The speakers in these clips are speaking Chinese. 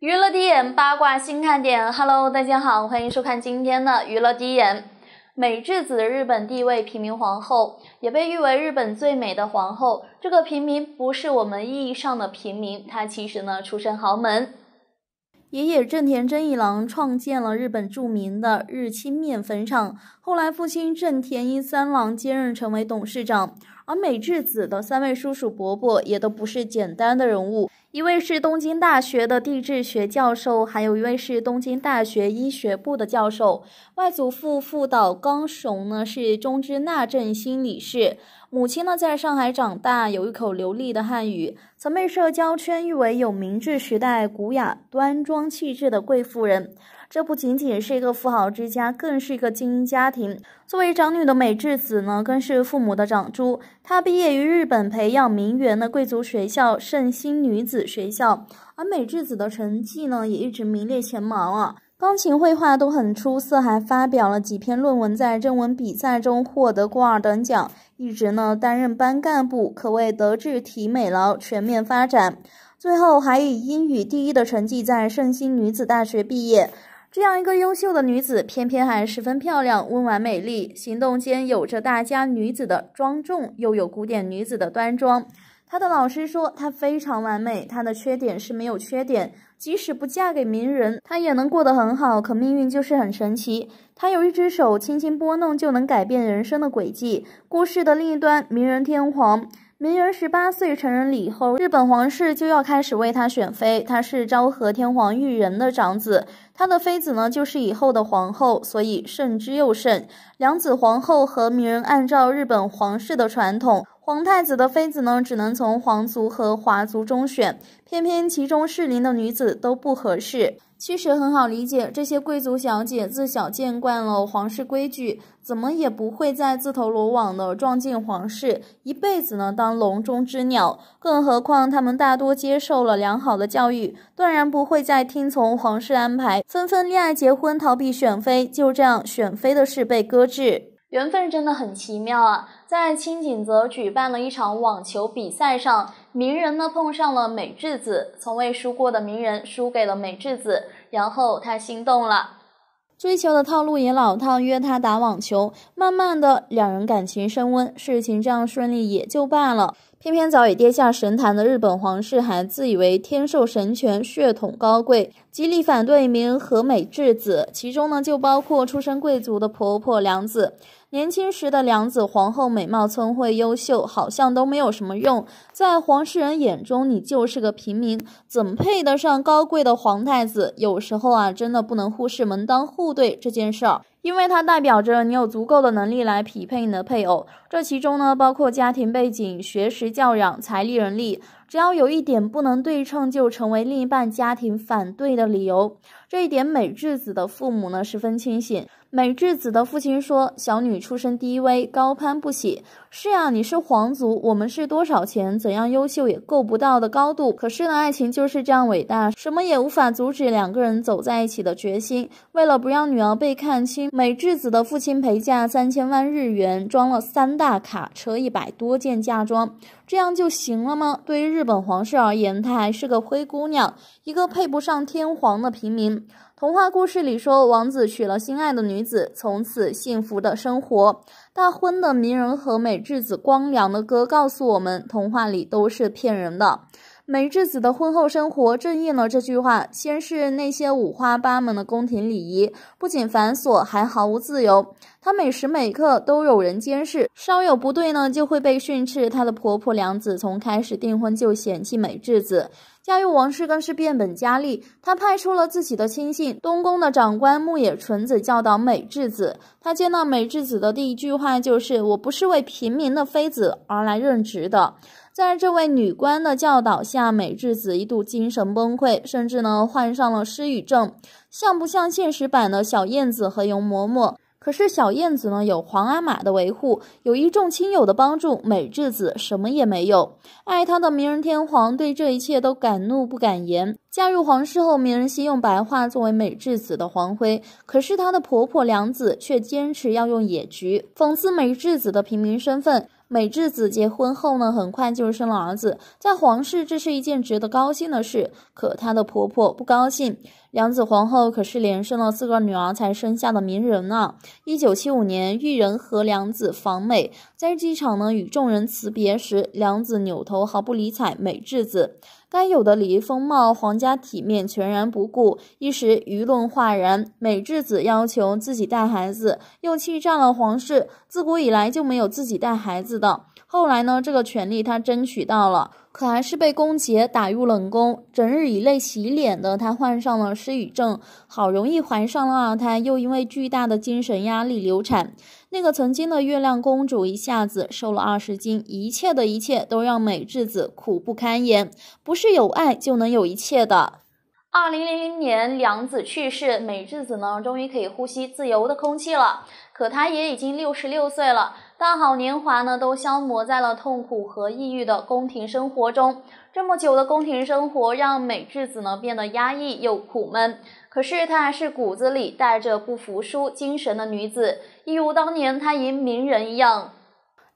娱乐第一眼八卦新看点，Hello，大家好，欢迎收看今天的娱乐第一眼。美智子，日本第一位平民皇后，也被誉为日本最美的皇后。这个平民不是我们意义上的平民，她其实呢出身豪门。爷爷正田真一郎创建了日本著名的日清面粉厂，后来父亲正田一三郎接任成为董事长。而美智子的三位叔叔伯伯也都不是简单的人物。一位是东京大学的地质学教授，还有一位是东京大学医学部的教授。外祖父副岛刚雄呢是中之那正心理士，母亲呢在上海长大，有一口流利的汉语，曾被社交圈誉为有明治时代古雅端庄气质的贵妇人。这不仅仅是一个富豪之家，更是一个精英家庭。作为长女的美智子呢，更是父母的长珠。她毕业于日本培养名媛的贵族学校圣心女子学校，而美智子的成绩呢，也一直名列前茅啊。钢琴、绘画都很出色，还发表了几篇论文，在征文比赛中获得过二等奖。一直呢担任班干部，可谓德智体美劳全面发展。最后还以英语第一的成绩，在圣心女子大学毕业。这样一个优秀的女子，偏偏还十分漂亮、温婉美丽，行动间有着大家女子的庄重，又有古典女子的端庄。她的老师说她非常完美，她的缺点是没有缺点。即使不嫁给名人，她也能过得很好。可命运就是很神奇，她有一只手，轻轻拨弄就能改变人生的轨迹。故事的另一端，名人天皇。名人十八岁成人礼后，日本皇室就要开始为他选妃。他是昭和天皇裕仁的长子，他的妃子呢就是以后的皇后，所以慎之又慎。两子皇后和鸣人按照日本皇室的传统，皇太子的妃子呢只能从皇族和华族中选，偏偏其中适龄的女子都不合适。其实很好理解，这些贵族小姐自小见惯了皇室规矩，怎么也不会再自投罗网的撞见皇室，一辈子呢当笼中之鸟。更何况他们大多接受了良好的教育，断然不会再听从皇室安排，纷纷恋爱结婚，逃避选妃。就这样，选妃的事被搁置。缘分真的很奇妙啊！在青井泽举办了一场网球比赛上，鸣人呢碰上了美智子，从未输过的鸣人输给了美智子，然后他心动了。追求的套路也老套，约他打网球，慢慢的两人感情升温，事情这样顺利也就罢了。偏偏早已跌下神坛的日本皇室，还自以为天授神权、血统高贵，极力反对名仁和美智子，其中呢，就包括出身贵族的婆婆良子。年轻时的良子皇后美貌聪慧优秀，好像都没有什么用。在皇室人眼中，你就是个平民，怎么配得上高贵的皇太子？有时候啊，真的不能忽视门当户对这件事儿，因为它代表着你有足够的能力来匹配你的配偶。这其中呢，包括家庭背景、学识教养、财力人力，只要有一点不能对称，就成为另一半家庭反对的理由。这一点，美智子的父母呢，十分清醒。美智子的父亲说：“小女出身低微，高攀不起。是呀，你是皇族，我们是多少钱，怎样优秀也够不到的高度。可是呢，爱情就是这样伟大，什么也无法阻止两个人走在一起的决心。为了不让女儿被看清，美智子的父亲陪嫁三千万日元，装了三大卡车，一百多件嫁妆，这样就行了吗？对于日本皇室而言，她还是个灰姑娘，一个配不上天皇的平民。”童话故事里说，王子娶了心爱的女子，从此幸福的生活。大婚的名人和美智子，光良的歌告诉我们，童话里都是骗人的。美智子的婚后生活正应了这句话。先是那些五花八门的宫廷礼仪，不仅繁琐，还毫无自由。她每时每刻都有人监视，稍有不对呢，就会被训斥。她的婆婆梁子从开始订婚就嫌弃美智子，嫁入王室更是变本加厉。她派出了自己的亲信，东宫的长官牧野纯子教导美智子。她见到美智子的第一句话就是：“我不是为平民的妃子而来任职的。”在这位女官的教导下，美智子一度精神崩溃，甚至呢患上了失语症，像不像现实版的小燕子和容嬷嬷？可是小燕子呢有皇阿玛的维护，有一众亲友的帮助，美智子什么也没有。爱她的明仁天皇对这一切都敢怒不敢言。嫁入皇室后，明仁熙用白话作为美智子的皇妃，可是她的婆婆良子却坚持要用野菊，讽刺美智子的平民身份。美智子结婚后呢，很快就生了儿子。在皇室，这是一件值得高兴的事，可她的婆婆不高兴。两子皇后可是连生了四个女儿才生下的名人呢。一九七五年，裕仁和两子访美在机场呢与众人辞别时，两子扭头毫不理睬美智子，该有的礼仪风貌、皇家体面全然不顾，一时舆论哗然。美智子要求自己带孩子，又气炸了皇室。自古以来就没有自己带孩子的，后来呢，这个权利他争取到了。可还是被宫姐打入冷宫，整日以泪洗脸的她患上了失语症，好容易怀上了二胎，又因为巨大的精神压力流产。那个曾经的月亮公主一下子瘦了二十斤，一切的一切都让美智子苦不堪言。不是有爱就能有一切的。二零零零年，良子去世，美智子呢，终于可以呼吸自由的空气了。可她也已经六十六岁了。大好年华呢，都消磨在了痛苦和抑郁的宫廷生活中。这么久的宫廷生活，让美智子呢变得压抑又苦闷。可是她还是骨子里带着不服输精神的女子，一如当年她迎鸣人一样。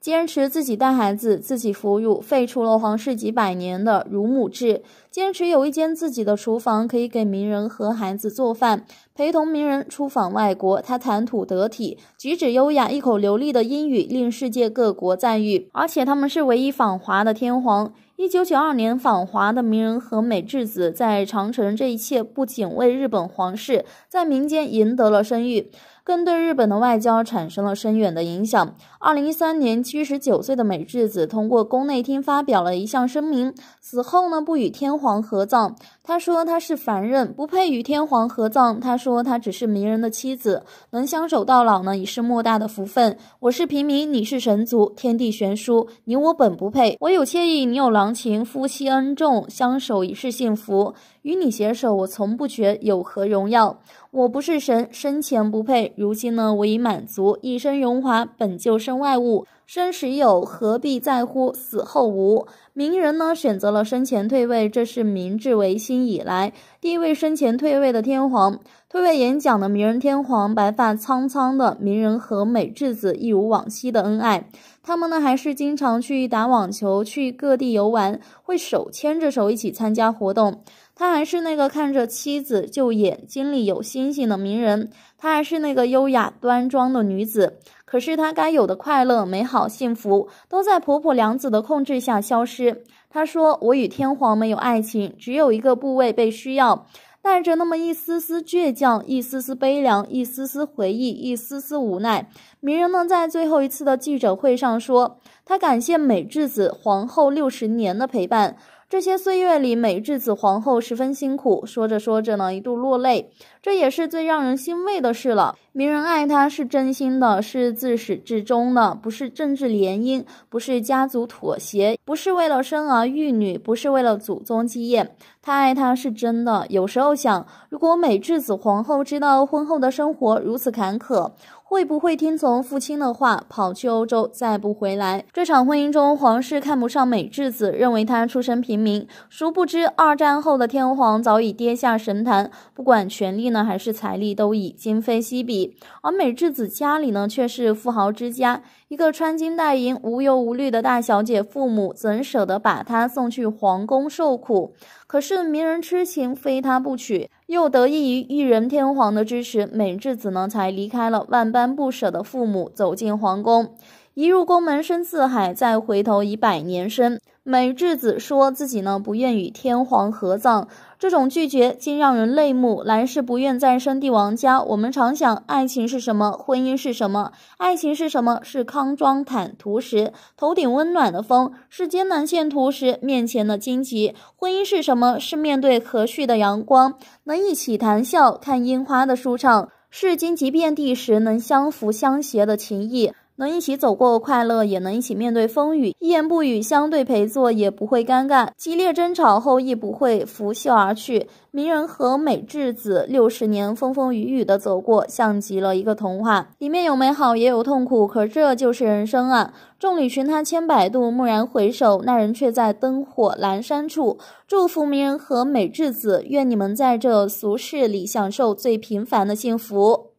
坚持自己带孩子，自己哺乳，废除了皇室几百年的乳母制。坚持有一间自己的厨房，可以给名人和孩子做饭。陪同名人出访外国，他谈吐得体，举止优雅，一口流利的英语令世界各国赞誉。而且他们是唯一访华的天皇。一九九二年访华的名人和美智子在长城，这一切不仅为日本皇室在民间赢得了声誉，更对日本的外交产生了深远的影响。二零一三年，七十九岁的美智子通过宫内厅发表了一项声明，死后呢不与天皇合葬。他说他是凡人，不配与天皇合葬。他说他只是名人的妻子，能相守到老呢，已是莫大的福分。我是平民，你是神族，天地悬殊，你我本不配。我有妾意，你有郎。情夫妻恩重，相守一世幸福。与你携手，我从不觉有何荣耀。我不是神，生前不配，如今呢，我已满足。一身荣华本就身外物。生时有何必在乎，死后无。名人呢选择了生前退位，这是明治维新以来第一位生前退位的天皇。退位演讲的名人天皇，白发苍苍的名人和美智子一如往昔的恩爱。他们呢还是经常去打网球，去各地游玩，会手牵着手一起参加活动。他还是那个看着妻子就眼睛里有星星的名人，他还是那个优雅端庄的女子。可是她该有的快乐、美好、幸福，都在婆婆良子的控制下消失。她说：“我与天皇没有爱情，只有一个部位被需要，带着那么一丝丝倔强，一丝丝悲凉，一丝丝回忆，一丝丝无奈。”名人呢，在最后一次的记者会上说：“他感谢美智子皇后六十年的陪伴。”这些岁月里，美智子皇后十分辛苦。说着说着呢，一度落泪。这也是最让人欣慰的事了。鸣人爱她是真心的，是自始至终的，不是政治联姻，不是家族妥协，不是为了生儿育女，不是为了祖宗基业。他爱她是真的。有时候想，如果美智子皇后知道婚后的生活如此坎坷，会不会听从父亲的话跑去欧洲，再不回来？这场婚姻中，皇室看不上美智子，认为她出身平民。殊不知，二战后的天皇早已跌下神坛，不管权力呢，还是财力，都已今非昔比。而美智子家里呢，却是富豪之家。一个穿金戴银、无忧无虑的大小姐，父母怎舍得把她送去皇宫受苦？可是名人痴情，非她不娶，又得益于裕仁天皇的支持，美智子呢才离开了万般不舍的父母，走进皇宫。一入宫门深似海，再回头已百年身。美智子说自己呢不愿与天皇合葬。这种拒绝竟让人泪目，来世不愿再生帝王家。我们常想，爱情是什么？婚姻是什么？爱情是什么？是康庄坦途时头顶温暖的风，是艰难险途时面前的荆棘。婚姻是什么？是面对和煦的阳光能一起谈笑看樱花的舒畅，是荆棘遍地时能相扶相携的情谊。能一起走过快乐，也能一起面对风雨。一言不语相对陪坐，也不会尴尬；激烈争吵后亦不会拂袖而去。鸣人和美智子六十年风风雨雨的走过，像极了一个童话，里面有美好，也有痛苦。可这就是人生啊！众里寻他千百度，蓦然回首，那人却在灯火阑珊处。祝福鸣人和美智子，愿你们在这俗世里享受最平凡的幸福。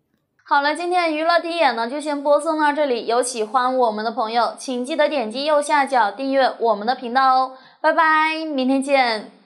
好了，今天娱乐第一眼呢，就先播送到这里。有喜欢我们的朋友，请记得点击右下角订阅我们的频道哦。拜拜，明天见。